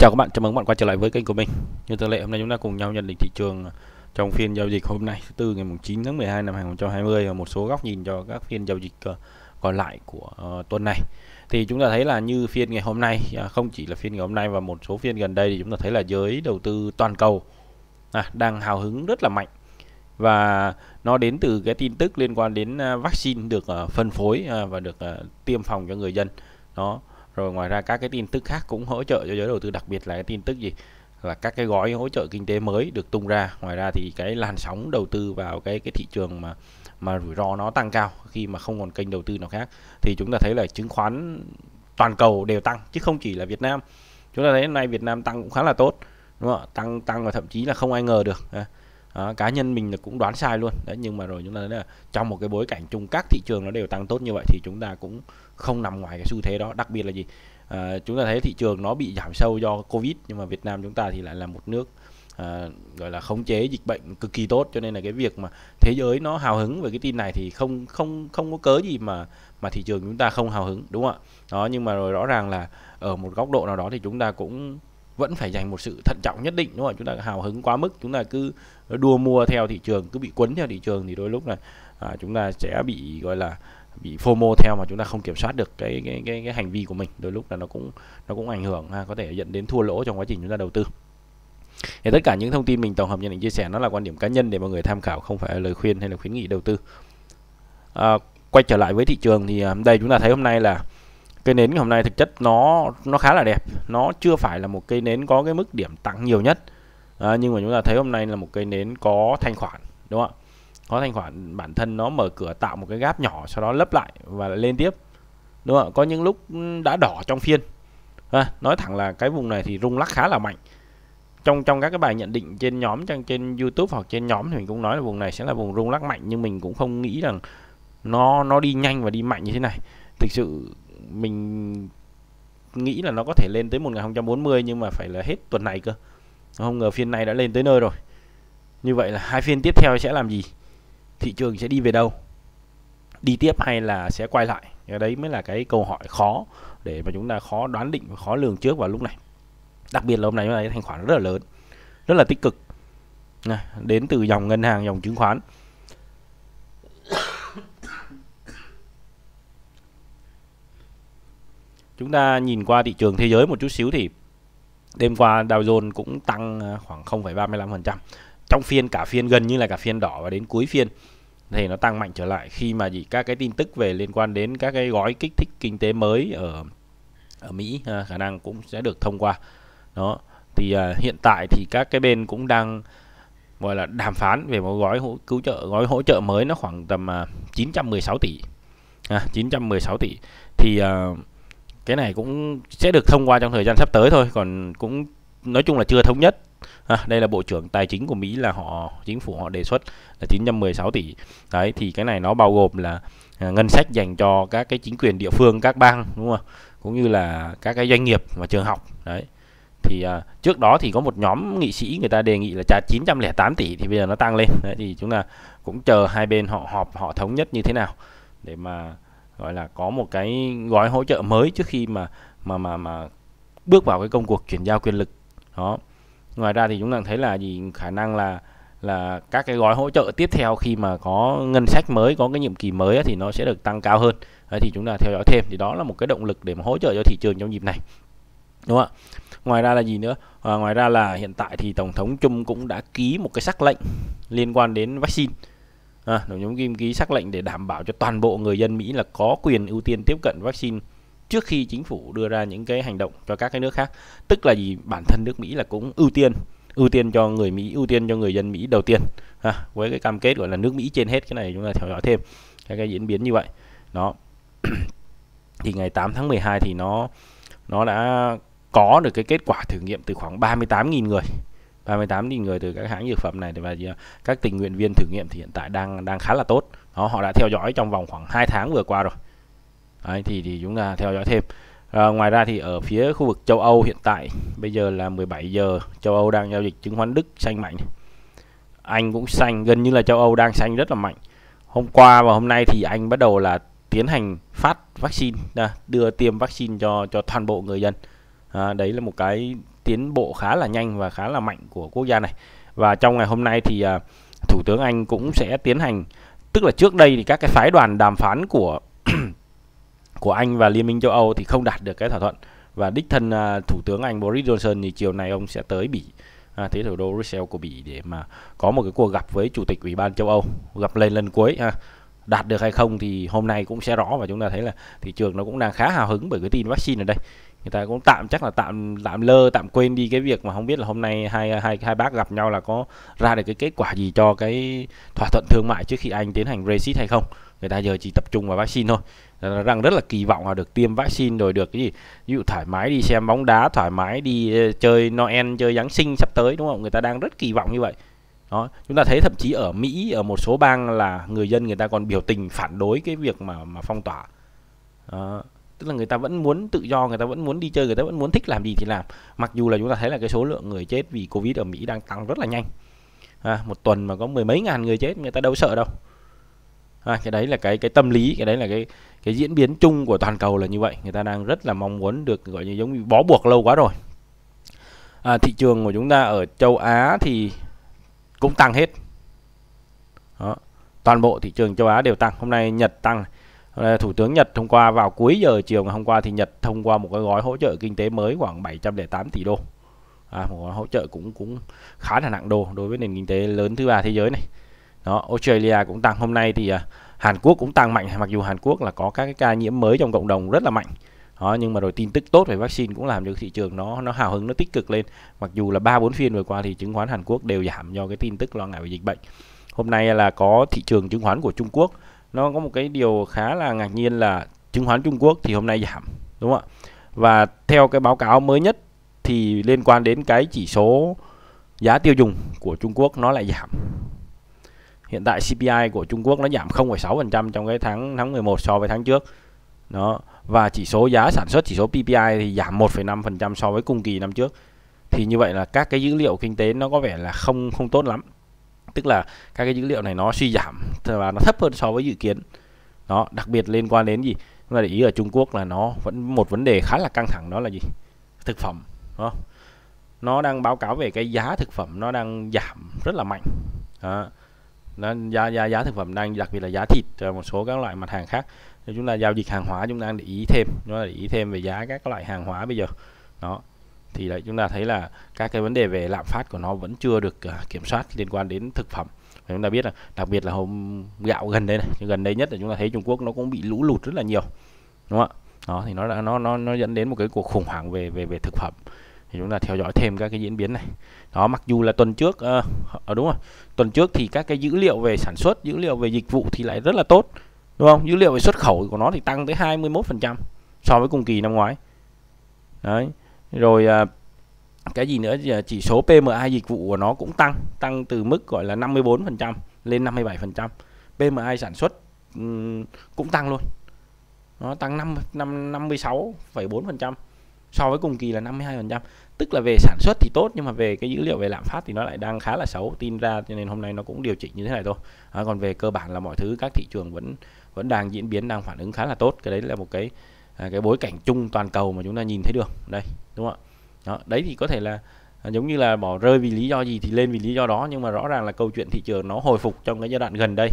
chào các bạn, chào mừng các bạn quay trở lại với kênh của mình. Như thường lệ hôm nay chúng ta cùng nhau nhận định thị trường trong phiên giao dịch hôm nay thứ tư ngày 9 tháng 12 năm 2020 và một số góc nhìn cho các phiên giao dịch ờ, còn lại của uh, tuần này. Thì chúng ta thấy là như phiên ngày hôm nay à, không chỉ là phiên ngày hôm nay và một số phiên gần đây thì chúng ta thấy là giới đầu tư toàn cầu à, đang hào hứng rất là mạnh và nó đến từ cái tin tức liên quan đến à, vaccine được uh, phân phối uh, và được uh, tiêm phòng cho người dân. Đó rồi ngoài ra các cái tin tức khác cũng hỗ trợ cho giới đầu tư đặc biệt là cái tin tức gì là các cái gói hỗ trợ kinh tế mới được tung ra ngoài ra thì cái làn sóng đầu tư vào cái cái thị trường mà mà rủi ro nó tăng cao khi mà không còn kênh đầu tư nào khác thì chúng ta thấy là chứng khoán toàn cầu đều tăng chứ không chỉ là Việt Nam chúng ta thấy hôm nay Việt Nam tăng cũng khá là tốt đúng không ạ tăng tăng và thậm chí là không ai ngờ được à đó, cá nhân mình là cũng đoán sai luôn đấy nhưng mà rồi chúng ta thấy là trong một cái bối cảnh chung các thị trường nó đều tăng tốt như vậy thì chúng ta cũng không nằm ngoài cái xu thế đó đặc biệt là gì à, chúng ta thấy thị trường nó bị giảm sâu do covid nhưng mà Việt Nam chúng ta thì lại là một nước à, gọi là khống chế dịch bệnh cực kỳ tốt cho nên là cái việc mà thế giới nó hào hứng về cái tin này thì không không không có cớ gì mà mà thị trường chúng ta không hào hứng đúng không ạ đó nhưng mà rồi rõ ràng là ở một góc độ nào đó thì chúng ta cũng vẫn phải dành một sự thận trọng nhất định đúng không chúng ta hào hứng quá mức chúng ta cứ đua mua theo thị trường cứ bị cuốn theo thị trường thì đôi lúc là à, chúng ta sẽ bị gọi là bị FOMO theo mà chúng ta không kiểm soát được cái cái cái, cái hành vi của mình đôi lúc là nó cũng nó cũng ảnh hưởng ha, có thể dẫn đến thua lỗ trong quá trình chúng ta đầu tư thì tất cả những thông tin mình tổng hợp nhận định chia sẻ nó là quan điểm cá nhân để mọi người tham khảo không phải là lời khuyên hay là khuyến nghị đầu tư à, quay trở lại với thị trường thì à, đây chúng ta thấy hôm nay là cây nến ngày hôm nay thực chất nó nó khá là đẹp nó chưa phải là một cây nến có cái mức điểm tăng nhiều nhất à, nhưng mà chúng ta thấy hôm nay là một cây nến có thanh khoản đúng không ạ có thanh khoản bản thân nó mở cửa tạo một cái gáp nhỏ sau đó lấp lại và lên tiếp đúng không ạ có những lúc đã đỏ trong phiên à, nói thẳng là cái vùng này thì rung lắc khá là mạnh trong trong các cái bài nhận định trên nhóm trên trên YouTube hoặc trên nhóm thì mình cũng nói là vùng này sẽ là vùng rung lắc mạnh nhưng mình cũng không nghĩ rằng nó nó đi nhanh và đi mạnh như thế này thực sự mình nghĩ là nó có thể lên tới 1040 nhưng mà phải là hết tuần này cơ không ngờ phiên này đã lên tới nơi rồi như vậy là hai phiên tiếp theo sẽ làm gì thị trường sẽ đi về đâu đi tiếp hay là sẽ quay lại cái đấy mới là cái câu hỏi khó để mà chúng ta khó đoán định và khó lường trước vào lúc này đặc biệt là hôm nay chúng ta thấy thanh khoản rất là lớn rất là tích cực đến từ dòng ngân hàng dòng chứng khoán Chúng ta nhìn qua thị trường thế giới một chút xíu thì đêm qua Dow Jones cũng tăng à, khoảng 0,35%. Trong phiên cả phiên gần như là cả phiên đỏ và đến cuối phiên thì nó tăng mạnh trở lại khi mà gì các cái tin tức về liên quan đến các cái gói kích thích kinh tế mới ở ở Mỹ à, khả năng cũng sẽ được thông qua. Đó. Thì à, hiện tại thì các cái bên cũng đang gọi là đàm phán về một gói hỗ cứu trợ gói hỗ trợ mới nó khoảng tầm à, 916 tỷ. À, 916 tỷ thì uh, cái này cũng sẽ được thông qua trong thời gian sắp tới thôi còn cũng nói chung là chưa thống nhất à, đây là bộ trưởng tài chính của Mỹ là họ chính phủ họ đề xuất là 916 tỷ đấy thì cái này nó bao gồm là à, ngân sách dành cho các cái chính quyền địa phương các bang đúng không cũng như là các cái doanh nghiệp và trường học đấy thì à, trước đó thì có một nhóm nghị sĩ người ta đề nghị là trả 908 tỷ thì bây giờ nó tăng lên đấy thì chúng ta cũng chờ hai bên họ họp họ thống nhất như thế nào để mà gọi là có một cái gói hỗ trợ mới trước khi mà mà mà mà bước vào cái công cuộc chuyển giao quyền lực đó ngoài ra thì chúng ta thấy là gì khả năng là là các cái gói hỗ trợ tiếp theo khi mà có ngân sách mới có cái nhiệm kỳ mới thì nó sẽ được tăng cao hơn thì chúng ta theo dõi thêm thì đó là một cái động lực để mà hỗ trợ cho thị trường trong dịp này đúng không ạ ngoài ra là gì nữa à, ngoài ra là hiện tại thì tổng thống chung cũng đã ký một cái sắc lệnh liên quan đến vaccine à, tổng thống Kim ký sắc lệnh để đảm bảo cho toàn bộ người dân Mỹ là có quyền ưu tiên tiếp cận vaccine trước khi chính phủ đưa ra những cái hành động cho các cái nước khác tức là gì bản thân nước Mỹ là cũng ưu tiên ưu tiên cho người Mỹ ưu tiên cho người dân Mỹ đầu tiên à, với cái cam kết gọi là nước Mỹ trên hết cái này chúng ta theo dõi thêm các cái diễn biến như vậy nó thì ngày 8 tháng 12 thì nó nó đã có được cái kết quả thử nghiệm từ khoảng 38.000 người 38.000 người từ các hãng dược phẩm này và ờ, các tình nguyện viên thử nghiệm thì hiện tại đang đang khá là tốt đó, họ đã theo dõi trong vòng khoảng 2 tháng vừa qua rồi Đấy, thì thì chúng ta theo dõi thêm à, ngoài ra thì ở phía khu vực châu Âu hiện tại bây giờ là 17 giờ châu Âu đang giao dịch chứng khoán Đức xanh mạnh Anh cũng xanh gần như là châu Âu đang xanh rất là mạnh hôm qua và hôm nay thì Anh bắt đầu là tiến hành phát vaccine à, đưa tiêm vaccine cho cho toàn bộ người dân à, đấy là một cái tiến bộ khá là nhanh và khá là mạnh của quốc gia này và trong ngày hôm nay thì uh, thủ tướng Anh cũng sẽ tiến hành tức là trước đây thì các cái phái đoàn đàm phán của của Anh và Liên minh châu Âu thì không đạt được cái thỏa thuận và đích thân uh, thủ tướng Anh Boris Johnson thì chiều nay ông sẽ tới Bỉ à, thế thủ đô Brussels của Bỉ để mà có một cái cuộc gặp với chủ tịch Ủy ban châu Âu gặp lên lần cuối ha à, đạt được hay không thì hôm nay cũng sẽ rõ và chúng ta thấy là thị trường nó cũng đang khá hào hứng bởi cái tin vaccine ở đây người ta cũng tạm chắc là tạm tạm lơ tạm quên đi cái việc mà không biết là hôm nay hai hai hai bác gặp nhau là có ra được cái kết quả gì cho cái thỏa thuận thương mại trước khi anh tiến hành Brexit hay không người ta giờ chỉ tập trung vào vaccine thôi rằng rất là kỳ vọng là được tiêm vaccine rồi được cái gì ví dụ thoải mái đi xem bóng đá thoải mái đi ờ, chơi Noel chơi Giáng sinh sắp tới đúng không người ta đang rất kỳ vọng như vậy đó chúng ta thấy thậm chí ở Mỹ ở một số bang là người dân người ta còn biểu tình phản đối cái việc mà mà phong tỏa đó tức là người ta vẫn muốn tự do người ta vẫn muốn đi chơi người ta vẫn muốn thích làm gì thì làm mặc dù là chúng ta thấy là cái số lượng người chết vì covid ở mỹ đang tăng rất là nhanh à, một tuần mà có mười mấy ngàn người chết người ta đâu sợ đâu à, cái đấy là cái cái tâm lý cái đấy là cái cái diễn biến chung của toàn cầu là như vậy người ta đang rất là mong muốn được gọi như giống như bó buộc lâu quá rồi à, thị trường của chúng ta ở châu Á thì cũng tăng hết Đó. toàn bộ thị trường châu Á đều tăng hôm nay Nhật tăng Thủ tướng Nhật hôm qua vào cuối giờ chiều ngày hôm qua thì Nhật thông qua một cái gói hỗ trợ kinh tế mới khoảng 708 tỷ đô. À, một gói hỗ trợ cũng cũng khá là nặng đô đối với nền kinh tế lớn thứ ba thế giới này. Đó, Australia cũng tăng hôm nay thì à, Hàn Quốc cũng tăng mạnh mặc dù Hàn Quốc là có các cái ca nhiễm mới trong cộng đồng rất là mạnh. Đó, nhưng mà rồi tin tức tốt về vaccine cũng làm cho thị trường nó nó hào hứng nó tích cực lên. Mặc dù là ba bốn phiên vừa qua thì chứng khoán Hàn Quốc đều giảm do cái tin tức lo ngại về dịch bệnh. Hôm nay là có thị trường chứng khoán của Trung Quốc nó có một cái điều khá là ngạc nhiên là chứng khoán Trung Quốc thì hôm nay giảm đúng không ạ và theo cái báo cáo mới nhất thì liên quan đến cái chỉ số giá tiêu dùng của Trung Quốc nó lại giảm hiện tại CPI của Trung Quốc nó giảm 0,6% trong cái tháng tháng 11 so với tháng trước đó và chỉ số giá sản xuất chỉ số PPI thì giảm 1,5% so với cùng kỳ năm trước thì như vậy là các cái dữ liệu kinh tế nó có vẻ là không không tốt lắm tức là các cái dữ liệu này nó suy giảm và nó thấp hơn so với dự kiến đó đặc biệt liên quan đến gì chúng ta để ý ở Trung Quốc là nó vẫn một vấn đề khá là căng thẳng đó là gì thực phẩm đó. nó đang báo cáo về cái giá thực phẩm nó đang giảm rất là mạnh đó. Nó, giá, giá giá thực phẩm đang đặc biệt là giá thịt và một số các loại mặt hàng khác nếu chúng ta giao dịch hàng hóa chúng ta đang để ý thêm nó để ý thêm về giá các loại hàng hóa bây giờ đó thì đấy chúng ta thấy là các cái vấn đề về lạm phát của nó vẫn chưa được à, kiểm soát liên quan đến thực phẩm và chúng ta biết là đặc biệt là hôm gạo gần đây này gần đây nhất là chúng ta thấy Trung Quốc nó cũng bị lũ lụt rất là nhiều đúng không ạ đó thì nó đã nó nó nó dẫn đến một cái cuộc khủng hoảng về về về thực phẩm thì chúng ta theo dõi thêm các cái diễn biến này đó mặc dù là tuần trước ở ờ, à, ờ, đúng không tuần trước thì các cái dữ liệu về sản xuất dữ liệu về dịch vụ thì lại rất là tốt đúng không dữ liệu về xuất khẩu của nó thì tăng tới 21 phần trăm so với cùng kỳ năm ngoái đấy rồi à, cái gì nữa dạ, chỉ số PMI dịch vụ của nó cũng tăng tăng từ mức gọi là 54% lên 57% PMI sản xuất um, cũng tăng luôn nó tăng 5, 5 56,4% so với cùng kỳ là 52% tức là về sản xuất thì tốt nhưng mà về cái dữ liệu về lạm phát thì nó lại đang khá là xấu tin ra cho nên hôm nay nó cũng điều chỉnh như thế này thôi à, còn về cơ bản là mọi thứ các thị trường vẫn vẫn đang diễn biến đang phản ứng khá là tốt cái đấy là một cái À, cái bối cảnh chung toàn cầu mà chúng ta nhìn thấy được đây đúng không ạ đó, đấy thì có thể là à, giống như là bỏ rơi vì lý do gì thì lên vì lý do đó nhưng mà rõ ràng là câu chuyện thị trường nó hồi phục trong cái giai đoạn gần đây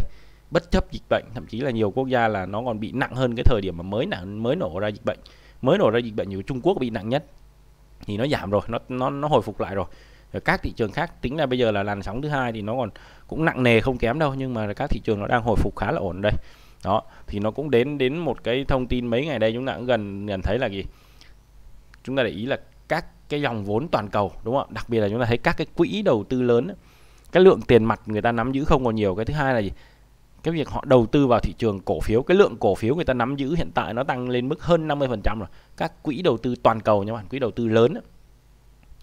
bất chấp dịch bệnh thậm chí là nhiều quốc gia là nó còn bị nặng hơn cái thời điểm mà mới nặng mới nổ ra dịch bệnh mới nổ ra dịch bệnh như Trung Quốc bị nặng nhất thì nó giảm rồi nó nó nó hồi phục lại rồi các thị trường khác tính là bây giờ là làn sóng thứ hai thì nó còn cũng nặng nề không kém đâu nhưng mà các thị trường nó đang hồi phục khá là ổn đây đó thì nó cũng đến đến một cái thông tin mấy ngày đây chúng ta cũng gần nhận thấy là gì chúng ta để ý là các cái dòng vốn toàn cầu đúng không đặc biệt là chúng ta thấy các cái quỹ đầu tư lớn cái lượng tiền mặt người ta nắm giữ không còn nhiều cái thứ hai là gì cái việc họ đầu tư vào thị trường cổ phiếu cái lượng cổ phiếu người ta nắm giữ hiện tại nó tăng lên mức hơn 50% rồi các quỹ đầu tư toàn cầu nha bạn quỹ đầu tư lớn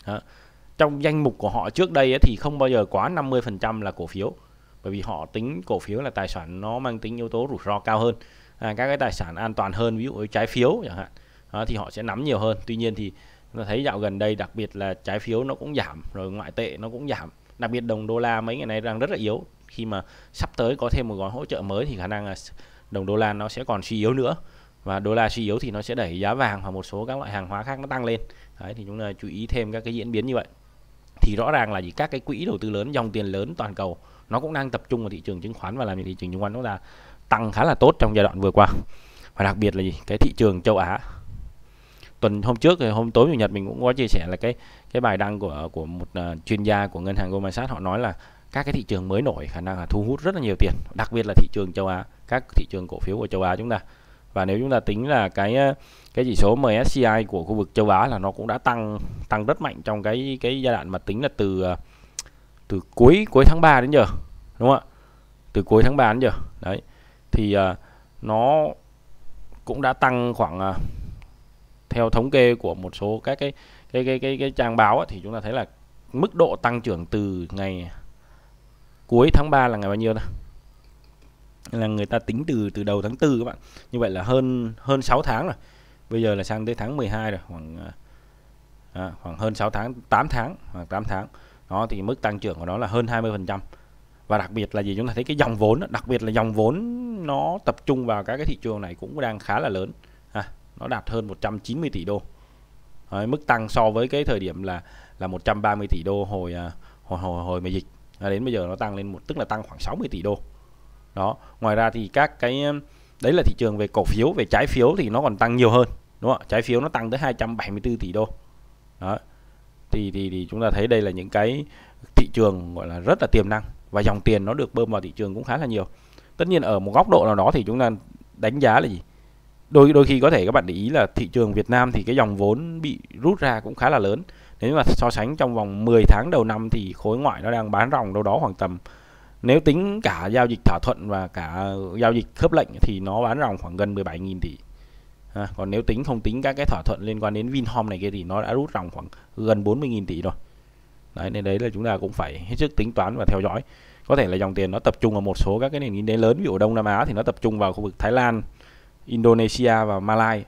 đó. trong danh mục của họ trước đây thì không bao giờ quá 50% là cổ phiếu bởi vì họ tính cổ phiếu là tài sản nó mang tính yếu tố rủi ro cao hơn à, các cái tài sản an toàn hơn ví dụ trái phiếu chẳng hạn à, thì họ sẽ nắm nhiều hơn tuy nhiên thì nó thấy dạo gần đây đặc biệt là trái phiếu nó cũng giảm rồi ngoại tệ nó cũng giảm đặc biệt đồng đô la mấy ngày nay đang rất là yếu khi mà sắp tới có thêm một gói hỗ trợ mới thì khả năng là đồng đô la nó sẽ còn suy yếu nữa và đô la suy yếu thì nó sẽ đẩy giá vàng và một số các loại hàng hóa khác nó tăng lên đấy thì chúng ta chú ý thêm các cái diễn biến như vậy thì rõ ràng là gì các cái quỹ đầu tư lớn dòng tiền lớn toàn cầu nó cũng đang tập trung vào thị trường chứng khoán và làm thị trường chứng khoán chúng ta tăng khá là tốt trong giai đoạn vừa qua và đặc biệt là gì cái thị trường châu Á tuần hôm trước thì hôm tối chủ nhật mình cũng có chia sẻ là cái cái bài đăng của của một uh, chuyên gia của ngân hàng Goldman Sachs họ nói là các cái thị trường mới nổi khả năng là thu hút rất là nhiều tiền đặc biệt là thị trường châu Á các thị trường cổ phiếu của châu Á chúng ta và nếu chúng ta tính là cái ờ, cái chỉ số MSCI của khu vực châu Á là nó cũng đã tăng tăng rất mạnh trong cái cái giai đoạn mà tính là từ uh, từ cuối cuối tháng 3 đến giờ đúng không ạ từ cuối tháng 3 đến giờ đấy thì uh, nó cũng đã tăng khoảng uh, theo thống kê của một số các cái cái cái cái, cái trang báo ấy, thì chúng ta thấy là mức độ tăng trưởng từ ngày cuối tháng 3 là ngày bao nhiêu ta là người ta tính từ từ đầu tháng 4 các bạn như vậy là hơn hơn 6 tháng rồi bây giờ là sang tới tháng 12 rồi khoảng à, à khoảng hơn 6 tháng 8 tháng khoảng 8 tháng đó thì mức tăng trưởng của nó là hơn 20% và đặc biệt là gì chúng ta thấy cái dòng vốn đặc biệt là dòng vốn nó tập trung vào các cái thị trường này cũng đang khá là lớn à, nó đạt hơn 190 tỷ đô Đấy, mức tăng so với cái thời điểm là là 130 tỷ đô hồi à, hồi hồi, hồi mùa dịch à, đến bây giờ nó tăng lên một tức là tăng khoảng 60 tỷ đô đó ngoài ra thì các cái đấy là thị trường về cổ phiếu về trái phiếu thì nó còn tăng nhiều hơn đúng không trái phiếu nó tăng tới 274 tỷ đô đó thì thì thì chúng ta thấy đây là những cái thị trường gọi là rất là tiềm năng và dòng tiền nó được bơm vào thị trường cũng khá là nhiều tất nhiên ở một góc độ nào đó thì chúng ta đánh giá là gì đôi đôi khi có thể các bạn để ý là thị trường Việt Nam thì cái dòng vốn bị rút ra cũng khá là lớn nếu mà so sánh trong vòng 10 tháng đầu năm thì khối ngoại nó đang bán ròng đâu đó khoảng tầm nếu tính cả giao dịch thỏa thuận và cả giao dịch khớp lệnh thì nó bán ròng khoảng gần 17.000 tỷ à, còn nếu tính không tính các cái thỏa thuận liên quan đến Vinhome này kia thì nó đã rút ròng khoảng gần 40.000 tỷ rồi đấy nên đấy là chúng ta cũng phải hết sức tính toán và theo dõi có thể là dòng tiền nó tập trung ở một số các cái nền kinh tế lớn ví dụ Đông Nam Á thì nó tập trung vào khu vực Thái Lan Indonesia và Malaysia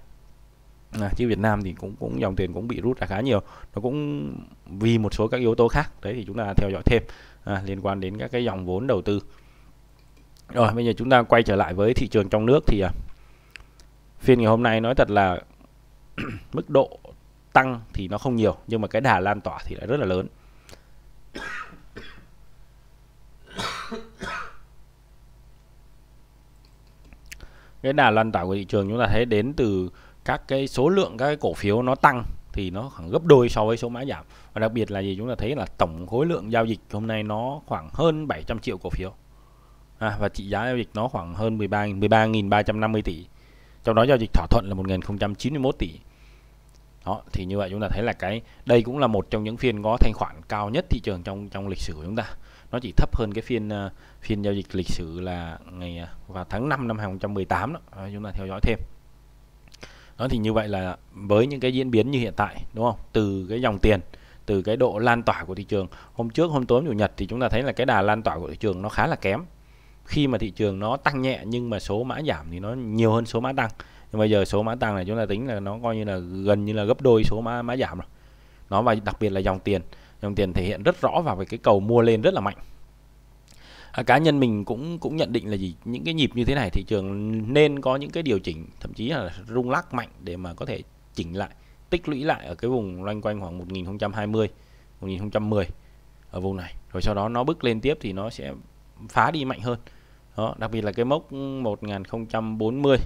à, chứ Việt Nam thì cũng cũng dòng tiền cũng bị rút ra khá nhiều nó cũng vì một số các yếu tố khác đấy thì chúng ta theo dõi thêm à, liên quan đến các cái dòng vốn đầu tư rồi bây giờ chúng ta quay trở lại với thị trường trong nước thì à, phiên ngày hôm nay nói thật là mức độ tăng thì nó không nhiều nhưng mà cái đà lan tỏa thì lại rất là lớn cái đà lan tỏa của thị trường chúng ta thấy đến từ các cái số lượng các cái cổ phiếu nó tăng thì nó khoảng gấp đôi so với số mã giảm và đặc biệt là gì chúng ta thấy là tổng khối lượng giao dịch hôm nay nó khoảng hơn 700 triệu cổ phiếu à, và trị giá giao dịch nó khoảng hơn 13 13.350 tỷ trong đó giao dịch thỏa thuận là 1091 tỷ đó thì như vậy chúng ta thấy là cái đây cũng là một trong những phiên có thanh khoản cao nhất thị trường trong trong lịch sử của chúng ta nó chỉ thấp hơn cái phiên ờ, phiên giao dịch lịch sử là ngày uh, vào tháng 5 năm 2018 đó chúng ta theo dõi thêm đó thì như vậy là với những cái diễn biến như hiện tại đúng không từ cái dòng tiền từ cái độ lan tỏa của thị trường hôm trước hôm tối chủ nhật thì chúng ta thấy là cái đà lan tỏa của thị trường nó khá là kém khi mà thị trường nó tăng nhẹ nhưng mà số mã giảm thì nó nhiều hơn số mã tăng nhưng bây giờ số mã tăng này chúng ta tính là nó coi như là gần như là gấp đôi số mã mã giảm rồi nó và đặc biệt là dòng tiền dòng tiền thể hiện rất rõ vào về cái cầu mua lên rất là mạnh à, cá nhân mình cũng cũng nhận định là gì những cái nhịp như thế này thị trường nên có những cái điều chỉnh thậm chí là rung lắc mạnh để mà có thể chỉnh lại tích lũy lại ở cái vùng loanh quanh khoảng 1020 1010 ở vùng này rồi sau đó nó bước lên tiếp thì nó sẽ phá đi mạnh hơn đó đặc biệt là cái mốc 1040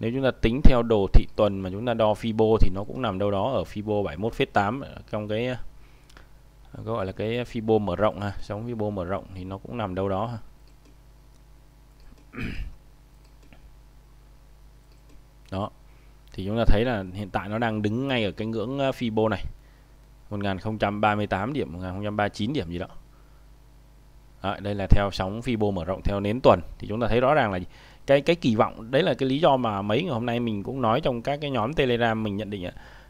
nếu chúng ta tính theo đồ thị tuần mà chúng ta đo Fibo thì nó cũng nằm đâu đó ở Fibo 71,8 trong cái à, gọi là cái Fibo mở rộng ha sóng Fibo mở rộng thì nó cũng nằm đâu đó ha đó thì chúng ta thấy là hiện tại nó đang đứng ngay ở cái ngưỡng à, Fibo này 1038 điểm 1039 điểm gì đó Đấy, đây là theo sóng Fibo mở rộng theo nến tuần thì chúng ta thấy rõ ràng là cái cái kỳ vọng đấy là cái lý do mà mấy ngày hôm nay mình cũng nói trong các cái nhóm Telegram mình nhận định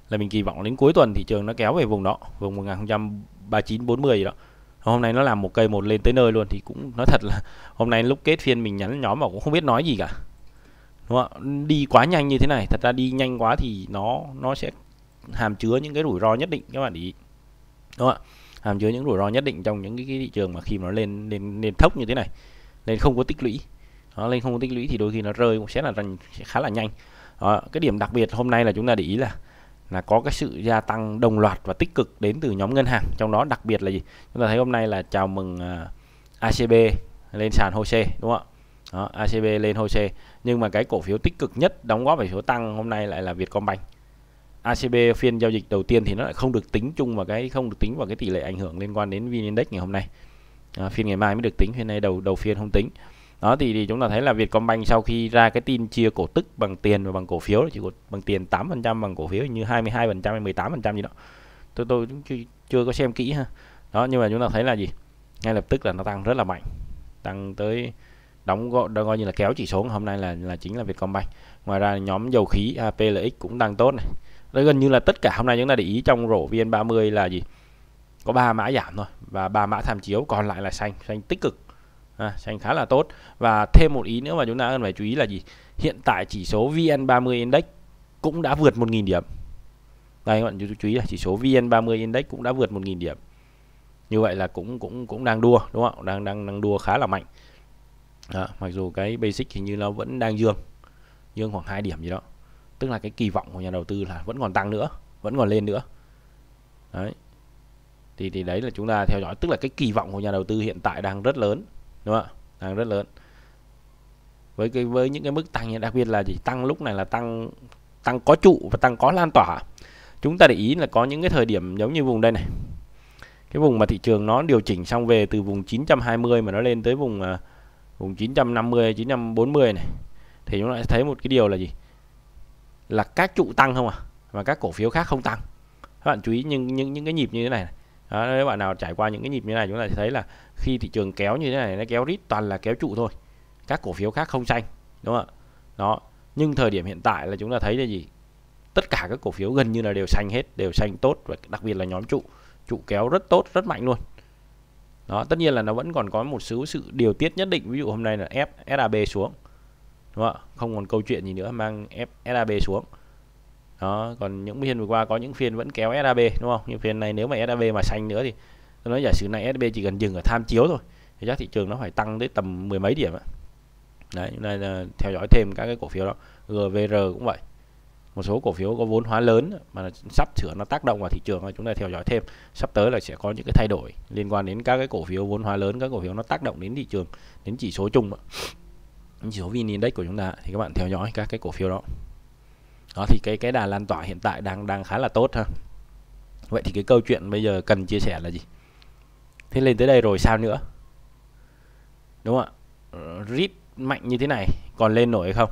là mình kỳ vọng đến cuối tuần thị trường nó kéo về vùng đó vùng 103940 gì đó hôm nay nó làm một cây một lên tới nơi luôn thì cũng nói thật là hôm nay lúc kết phiên mình nhắn nhóm mà cũng không biết nói gì cả đúng không đi quá nhanh như thế này thật ra đi nhanh quá thì nó nó sẽ hàm chứa những cái rủi ro nhất định các bạn ý đúng không ạ hàm chứa những rủi ro nhất định trong những cái, cái thị trường mà khi mà nó lên lên lên thốc như thế này lên không có tích lũy nó lên không có tích lũy thì đôi khi nó rơi cũng sẽ là sẽ khá là nhanh đó, cái điểm đặc biệt hôm nay là chúng ta để ý là là có cái sự gia tăng đồng loạt và tích cực đến từ nhóm ngân hàng trong đó đặc biệt là gì chúng ta thấy hôm nay là chào mừng uh, à, ACB lên sàn HOSE đúng không ạ đó, ACB lên HOSE nhưng mà cái cổ phiếu tích cực nhất đóng góp về số tăng hôm nay lại là Vietcombank ACB phiên giao dịch đầu tiên thì nó lại không được tính chung vào cái không được tính vào cái tỷ lệ ảnh hưởng liên quan đến VN Index ngày hôm nay à, phiên ngày mai mới được tính phiên nay đầu đầu phiên không tính đó thì, thì chúng ta thấy là Vietcombank sau khi ra cái tin chia cổ tức bằng tiền và bằng cổ phiếu chỉ có bằng tiền 8% bằng cổ phiếu như 22% hay 18% gì đó tôi tôi cũng chưa, chưa có xem kỹ ha đó nhưng mà chúng ta thấy là gì ngay lập tức là nó tăng rất là mạnh tăng tới đóng gọi đó coi như là kéo chỉ số hôm nay là là chính là Vietcombank ngoài ra nhóm dầu khí APLX cũng tăng tốt này đấy gần như là tất cả hôm nay chúng ta để ý trong rổ VN30 là gì có ba mã giảm thôi và ba mã tham chiếu còn lại là xanh xanh tích cực à, xanh khá là tốt và thêm một ý nữa mà chúng ta cần phải chú ý là gì hiện tại chỉ số VN30 Index cũng đã vượt 1.000 điểm đây các bạn chú chú ý là chỉ số VN30 Index cũng đã vượt 1.000 điểm như vậy là cũng cũng cũng đang đua đúng không đang đang đang đua khá là mạnh đó, mặc dù cái basic hình như nó vẫn đang dương dương khoảng 2 điểm gì đó tức là cái kỳ vọng của nhà đầu tư là vẫn còn tăng nữa vẫn còn lên nữa đấy thì thì đấy là chúng ta theo dõi tức là cái kỳ vọng của nhà đầu tư hiện tại đang rất lớn đúng không ạ đang rất lớn với cái với những cái mức tăng đặc biệt là gì tăng lúc này là tăng tăng có trụ và tăng có lan tỏa chúng ta để ý là có những cái thời điểm giống như vùng đây này cái vùng mà thị trường nó điều chỉnh xong về từ vùng 920 mà nó lên tới vùng à, vùng 950 940 này thì chúng ta sẽ thấy một cái điều là gì là các trụ tăng không à và các cổ phiếu khác không tăng các bạn chú ý nhưng những những cái nhịp như thế này đó, nếu bạn nào trải qua những cái nhịp như thế này chúng ta sẽ thấy là khi thị trường kéo như thế này nó kéo rít toàn là kéo trụ thôi các cổ phiếu khác không xanh đúng không ạ đó nhưng thời điểm hiện tại là chúng ta thấy là gì tất cả các cổ phiếu gần như là đều xanh hết đều xanh tốt và đặc biệt là nhóm trụ trụ kéo rất tốt rất mạnh luôn đó tất nhiên là nó vẫn còn có một số sự điều tiết nhất định ví dụ hôm nay là F SAB xuống đúng không ạ không còn câu chuyện gì nữa mang SAB xuống đó còn những phiên vừa qua có những phiên vẫn kéo SAB đúng không nhưng phiên này nếu mà SAB mà xanh nữa thì tôi nói giả sử này SAB chỉ cần dừng ở tham chiếu thôi thì chắc thị trường nó phải tăng tới tầm mười mấy điểm ạ đấy chúng ta theo dõi thêm các cái cổ phiếu đó GVR cũng vậy một số cổ phiếu có vốn hóa lớn mà sắp sửa nó tác động vào thị trường chúng ta theo dõi thêm sắp tới là sẽ có những cái thay đổi liên quan đến các cái cổ phiếu vốn hóa lớn các cổ phiếu nó tác động đến thị trường đến chỉ số chung chỉ số VN Index của chúng ta thì các bạn theo dõi các cái cổ phiếu đó đó thì cái cái đà lan tỏa hiện tại đang đang khá là tốt ha vậy thì cái câu chuyện bây giờ cần chia sẻ là gì thế lên tới đây rồi sao nữa đúng không ạ rít mạnh như thế này còn lên nổi hay không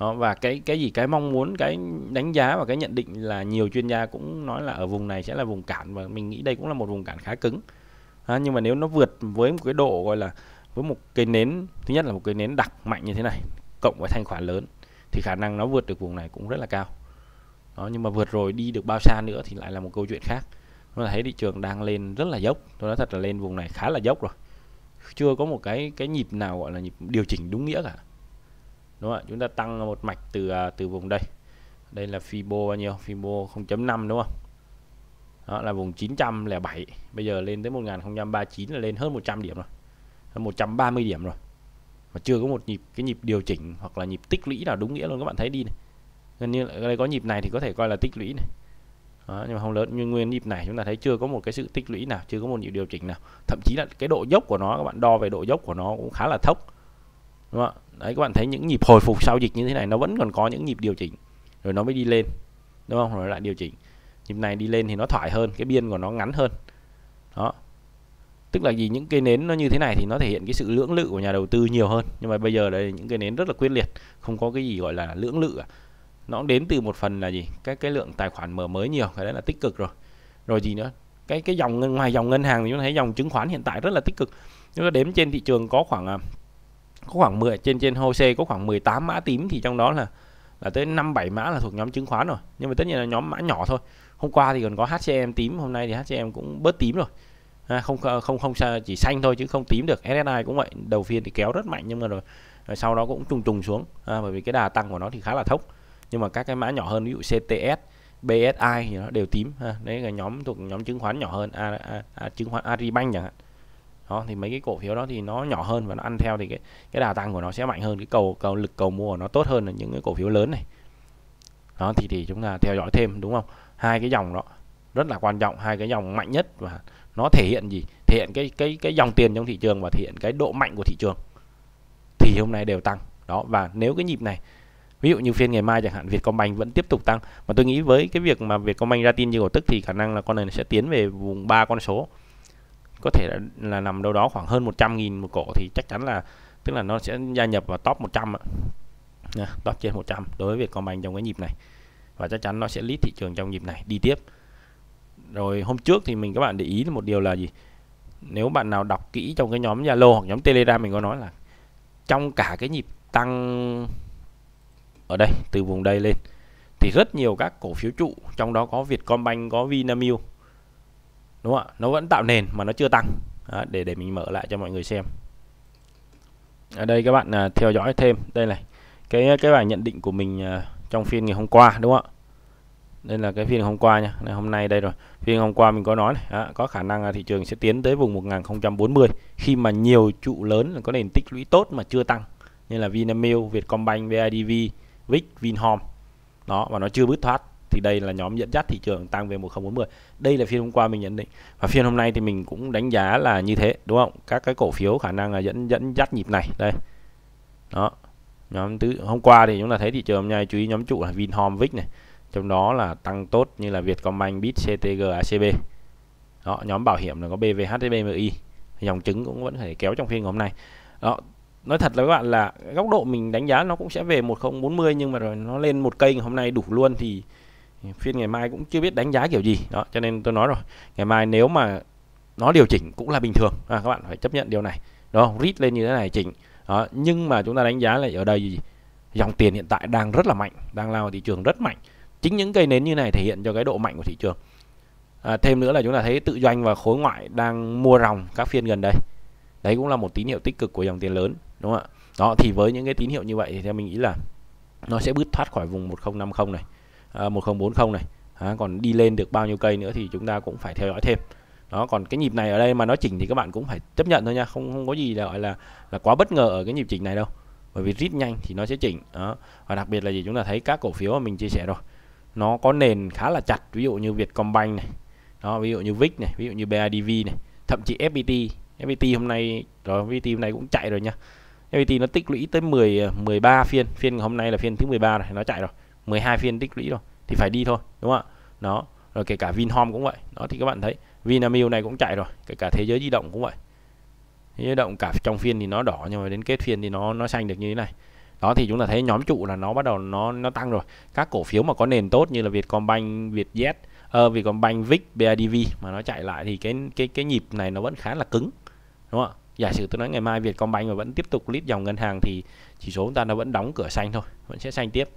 đó, và cái cái gì cái mong muốn cái đánh giá và cái nhận định là nhiều chuyên gia cũng nói là ở vùng này sẽ là vùng cản và mình nghĩ đây cũng là một vùng cản khá cứng à, nhưng mà nếu nó vượt với một cái độ gọi là với một cây nến thứ nhất là một cây nến đặc mạnh như thế này cộng với thanh khoản lớn thì khả năng nó vượt được vùng này cũng rất là cao đó nhưng mà vượt rồi đi được bao xa nữa thì lại là một câu chuyện khác chúng thấy thị trường đang lên rất là dốc tôi nói thật là lên vùng này khá là dốc rồi chưa có một cái cái nhịp nào gọi là nhịp điều chỉnh đúng nghĩa cả đúng không ạ chúng ta tăng một mạch từ à, từ vùng đây đây là Fibo bao nhiêu Fibo 0.5 đúng không đó là vùng 907 bây giờ lên tới 1039 là lên hơn 100 điểm rồi 130 điểm rồi mà chưa có một nhịp cái nhịp điều chỉnh hoặc là nhịp tích lũy nào đúng nghĩa luôn các bạn thấy đi này gần như đây có nhịp này thì có thể coi là tích lũy này đó, nhưng mà không lớn như nguyên nhịp này chúng ta thấy chưa có một cái sự tích lũy nào chưa có một nhịp điều chỉnh nào thậm chí là cái độ dốc của nó các bạn đo về độ dốc của nó cũng khá là thấp đúng không? đấy các bạn thấy những nhịp hồi phục sau dịch như thế này nó vẫn còn có những nhịp điều chỉnh rồi nó mới đi lên đúng không rồi lại điều chỉnh nhịp này đi lên thì nó thoải hơn cái biên của nó ngắn hơn đó tức là gì những cái nến nó như thế này thì nó thể hiện cái sự lưỡng lự của nhà đầu tư nhiều hơn nhưng mà bây giờ đây những cái nến rất là quyết liệt không có cái gì gọi là lưỡng lự à. nó đến từ một phần là gì cái cái lượng tài khoản mở mới nhiều cái đấy là tích cực rồi rồi gì nữa cái cái dòng ngoài dòng ngân hàng thì chúng ta thấy dòng chứng khoán hiện tại rất là tích cực chúng ta đếm trên thị trường có khoảng à, có khoảng 10 trên trên HOSE có khoảng 18 mã tím thì trong đó là là tới 5 7 mã là thuộc nhóm chứng khoán rồi nhưng mà tất nhiên là nhóm mã nhỏ thôi hôm qua thì còn có HCM tím hôm nay thì HCM cũng bớt tím rồi à, không không không chỉ xanh thôi chứ không tím được SSI cũng vậy đầu phiên thì kéo rất mạnh nhưng mà rồi, rồi sau đó cũng trùng trùng xuống à, bởi vì cái đà tăng của nó thì khá là thốc nhưng mà các cái mã nhỏ hơn ví dụ CTS BSI thì nó đều tím ha. đấy là nhóm thuộc nhóm chứng khoán nhỏ hơn à, à, à, chứng khoán Agribank chẳng hạn đó thì mấy cái cổ phiếu đó thì nó nhỏ hơn và nó ăn theo thì cái cái đà tăng của nó sẽ mạnh hơn cái cầu cầu lực cầu mua của nó tốt hơn là những cái cổ phiếu lớn này đó thì thì chúng ta theo dõi thêm đúng không hai cái dòng đó rất là quan trọng hai cái dòng mạnh nhất và nó thể hiện gì thể hiện cái cái cái dòng tiền trong thị trường và thể hiện cái độ mạnh của thị trường thì hôm nay đều tăng đó và nếu cái nhịp này ví dụ như phiên ngày mai chẳng hạn Vietcombank vẫn tiếp tục tăng và tôi nghĩ với cái việc mà Vietcombank ra tin như cổ tức thì khả năng là con này sẽ tiến về vùng ba con số có thể là, là nằm đâu đó khoảng hơn 100.000 một cổ thì chắc chắn là tức là nó sẽ gia nhập vào top 100 top trên 100 đối với Vietcombank trong cái nhịp này và chắc chắn nó sẽ lít thị trường trong nhịp này đi tiếp rồi hôm trước thì mình các bạn để ý là một điều là gì nếu bạn nào đọc kỹ trong cái nhóm Zalo hoặc nhóm Telegram mình có nói là trong cả cái nhịp tăng ở đây từ vùng đây lên thì rất nhiều các cổ phiếu trụ trong đó có Vietcombank có Vinamilk đúng không ạ nó vẫn tạo nền mà nó chưa tăng đó, để để mình mở lại cho mọi người xem ở đây các bạn à, theo dõi thêm đây này cái cái bài nhận định của mình à, trong phiên ngày hôm qua đúng không ạ đây là cái phiên hôm qua nha này, hôm nay đây rồi phiên hôm qua mình có nói này, à, có khả năng là thị trường sẽ tiến tới vùng 1040 khi mà nhiều trụ lớn có nền tích lũy tốt mà chưa tăng như là Vinamilk, Vietcombank, BIDV, VIC, Vinhome đó và nó chưa bứt thoát thì đây là nhóm dẫn dắt thị trường tăng về 1040 đây là phiên hôm qua mình nhận định và phiên hôm nay thì mình cũng đánh giá là như thế đúng không các cái cổ phiếu khả năng là dẫn dẫn dắt nhịp này đây đó nhóm thứ, hôm qua thì chúng ta thấy thị trường hôm nay chú ý nhóm trụ là Vinhome, VIC này trong đó là tăng tốt như là Vietcombank, Bit, CTG, ACB đó nhóm bảo hiểm là có BVH, MI dòng chứng cũng vẫn thể kéo trong phiên hôm nay đó nói thật là các bạn là góc độ mình đánh giá nó cũng sẽ về 1040 nhưng mà rồi nó lên một cây hôm nay đủ luôn thì phiên ngày mai cũng chưa biết đánh giá kiểu gì đó cho nên tôi nói rồi ngày mai nếu mà nó điều chỉnh cũng là bình thường à, các bạn phải chấp nhận điều này đó rít lên như thế này chỉnh đó, nhưng mà chúng ta đánh giá là ở đây dòng tiền hiện tại đang rất là mạnh đang lao vào thị trường rất mạnh chính những cây nến như này thể hiện cho cái độ mạnh của thị trường à, thêm nữa là chúng ta thấy tự doanh và khối ngoại đang mua ròng các phiên gần đây đấy cũng là một tín hiệu tích cực của dòng tiền lớn đúng không ạ đó thì với những cái tín hiệu như vậy thì theo mình nghĩ là nó sẽ bứt thoát khỏi vùng 1050 này à, 1040 này à, còn đi lên được bao nhiêu cây nữa thì chúng ta cũng phải theo dõi thêm đó còn cái nhịp này ở đây mà nó chỉnh thì các bạn cũng phải chấp nhận thôi nha không không có gì là gọi là là quá bất ngờ ở cái nhịp chỉnh này đâu bởi vì rít nhanh thì nó sẽ chỉnh đó và đặc biệt là gì chúng ta thấy các cổ phiếu mà mình chia sẻ rồi nó có nền khá là chặt ví dụ như Vietcombank này đó ví dụ như VIX này ví dụ như BIDV này thậm chí FPT FPT hôm nay rồi FPT hôm nay cũng chạy rồi nha FPT nó tích lũy tới 10 13 phiên phiên hôm nay là phiên thứ 13 này nó chạy rồi 12 phiên tích lũy rồi thì phải đi thôi đúng không ạ nó rồi kể cả Vinhome cũng vậy đó thì các bạn thấy Vinamilk này cũng chạy rồi kể cả thế giới di động cũng vậy thế giới động cả trong phiên thì nó đỏ nhưng mà đến kết phiên thì nó nó xanh được như thế này đó thì chúng ta thấy nhóm trụ là nó bắt đầu nó nó tăng rồi các cổ phiếu mà có nền tốt như là Vietcombank, Vietjet, uh, Vietcombank, VIX, BIDV mà nó chạy lại thì cái cái cái nhịp này nó vẫn khá là cứng đúng không ạ giả sử tôi nói ngày mai Vietcombank mà vẫn tiếp tục lít dòng ngân hàng thì chỉ số chúng ta nó vẫn đóng cửa xanh thôi vẫn sẽ xanh tiếp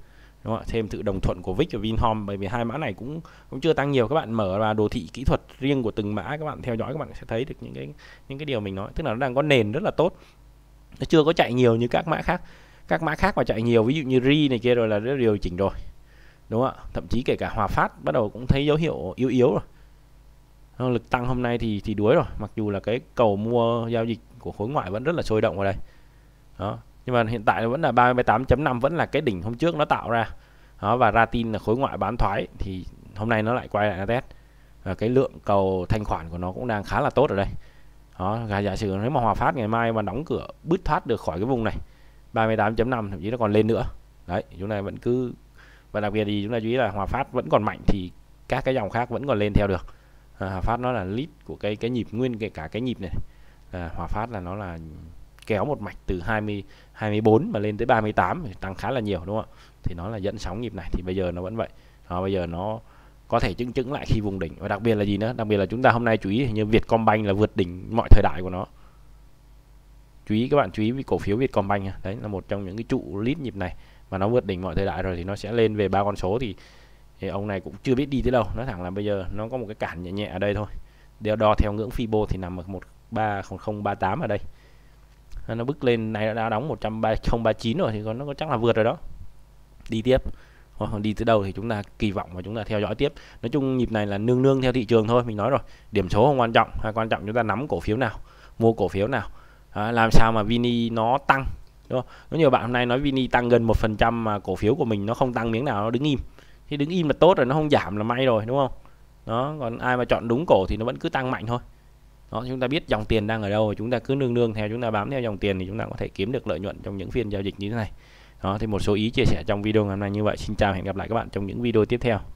đúng không? ạ thêm sự đồng thuận của Vic và Vinhome bởi vì hai mã này cũng cũng chưa tăng nhiều các bạn mở vào đồ thị kỹ thuật riêng của từng mã các bạn theo dõi các bạn sẽ thấy được những cái những cái điều mình nói tức là nó đang có nền rất là tốt nó chưa có chạy nhiều như các mã khác các mã khác mà chạy nhiều ví dụ như ri này kia rồi là đã điều chỉnh rồi đúng không ạ thậm chí kể cả hòa phát bắt đầu cũng thấy dấu hiệu yếu yếu rồi lực tăng hôm nay thì thì đuối rồi mặc dù là cái cầu mua giao dịch của khối ngoại vẫn rất là sôi động ở đây đó nhưng mà hiện tại vẫn là 38.5 vẫn là cái đỉnh hôm trước nó tạo ra đó và ra tin là khối ngoại bán thoái thì hôm nay nó lại quay lại nó test và cái lượng cầu thanh khoản của nó cũng đang khá là tốt ở đây đó giả sử nếu mà hòa phát ngày mai mà đóng cửa bứt thoát được khỏi cái vùng này 38.5 thậm chí nó còn lên nữa đấy chúng ta vẫn cứ và đặc biệt thì chúng ta chú ý là Hòa Phát vẫn còn mạnh thì các cái dòng khác vẫn còn lên theo được à, Hòa Phát nó là lead của cái cái nhịp nguyên kể cả cái nhịp này à, Hòa Phát là nó là kéo một mạch từ 20 24 mà lên tới 38 tăng khá là nhiều đúng không ạ thì nó là dẫn sóng nhịp này thì bây giờ nó vẫn vậy đó, bây giờ nó có thể chứng chứng lại khi vùng đỉnh và đặc biệt là gì nữa đặc biệt là chúng ta hôm nay chú ý như Vietcombank là vượt đỉnh mọi thời đại của nó chú ý các bạn chú ý vì cổ phiếu Vietcombank đấy là một trong những cái trụ lít nhịp này mà nó vượt đỉnh mọi thời đại rồi thì nó sẽ lên về ba con số thì, thì ông này cũng chưa biết đi tới đâu nói thẳng là bây giờ nó có một cái cản nhẹ nhẹ ở đây thôi đeo đo theo ngưỡng Fibo thì nằm ở một ba ba không tám ở đây nó bước lên này đã đóng một trăm ba ba chín rồi thì còn nó có chắc là vượt rồi đó đi tiếp hoặc đi tới đâu thì chúng ta kỳ vọng và chúng ta theo dõi tiếp nói chung nhịp này là nương nương theo thị trường thôi mình nói rồi điểm số không quan trọng hay à, quan trọng chúng ta nắm cổ phiếu nào mua cổ phiếu nào à, làm sao mà Vini nó tăng đúng không? nhiều bạn hôm nay nói Vini tăng gần một phần trăm mà cổ phiếu của mình nó không tăng miếng nào nó đứng im thì đứng im là tốt rồi nó không giảm là may rồi đúng không nó còn ai mà chọn đúng cổ thì nó vẫn cứ tăng mạnh thôi đó, chúng ta biết dòng tiền đang ở đâu chúng ta cứ nương nương theo chúng ta bám theo dòng tiền thì chúng ta có thể kiếm được lợi nhuận trong những phiên giao dịch như thế này đó thì một số ý chia sẻ trong video ngày hôm nay như vậy xin chào hẹn gặp lại các bạn trong những video tiếp theo